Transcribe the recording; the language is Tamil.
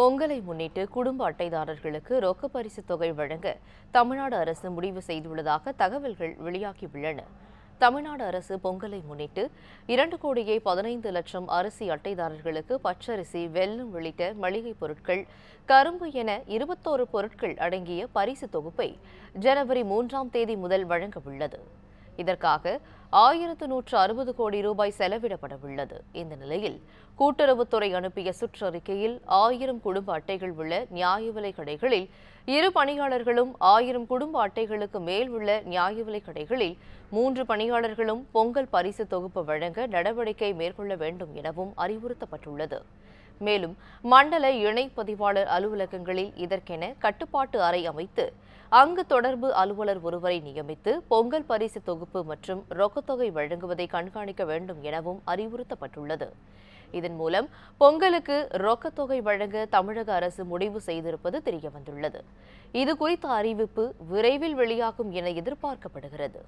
பொங்கலை முன்னிட்டு குடும்ப அட்டைதாரர்களுக்கு ரொக்க பரிசு தொகை வழங்க தமிழ்நாடு அரசு முடிவு செய்துள்ளதாக தகவல்கள் வெளியாகியுள்ளன தமிழ்நாடு அரசு பொங்கலை முன்னிட்டு இரண்டு கோடியே பதினைந்து லட்சம் அரிசி அட்டைதாரர்களுக்கு பச்சரிசி வெல்லம் உள்ளிட்ட மளிகைப் பொருட்கள் கரும்பு என இருபத்தோரு பொருட்கள் அடங்கிய பரிசு தொகுப்பை ஜனவரி மூன்றாம் தேதி முதல் வழங்க உள்ளது இதற்காக ஆயிரத்து நூற்று அறுபது கோடி ரூபாய் செலவிடப்படவுள்ளது இந்த நிலையில் கூட்டுறவுத்துறை அனுப்பிய சுற்றறிக்கையில் ஆயிரம் குடும்ப அட்டைகள் உள்ள நியாய விலை கடைகளில் இரு பணியாளர்களும் ஆயிரம் குடும்ப அட்டைகளுக்கு மேல் உள்ள நியாய விலை கடைகளில் மூன்று பணியாளர்களும் பொங்கல் பரிசு தொகுப்பு வழங்க நடவடிக்கை மேற்கொள்ள வேண்டும் எனவும் அறிவுறுத்தப்பட்டுள்ளது மேலும் மண்டல இணை பதிவாளர் அலுவலகங்களில் இதற்கென கட்டுப்பாட்டு அறை அமைத்து அங்கு தொடர்பு அலுவலர் ஒருவரை நியமித்து பொங்கல் பரிசு தொகுப்பு மற்றும் ரொக்கத்தொகை வழங்குவதை கண்காணிக்க வேண்டும் எனவும் அறிவுறுத்தப்பட்டுள்ளது இதன் மூலம் பொங்கலுக்கு ரொக்கத்தொகை வழங்க தமிழக அரசு முடிவு செய்திருப்பது தெரியவந்துள்ளது இது குறித்த அறிவிப்பு விரைவில் வெளியாகும் என எதிர்பார்க்கப்படுகிறது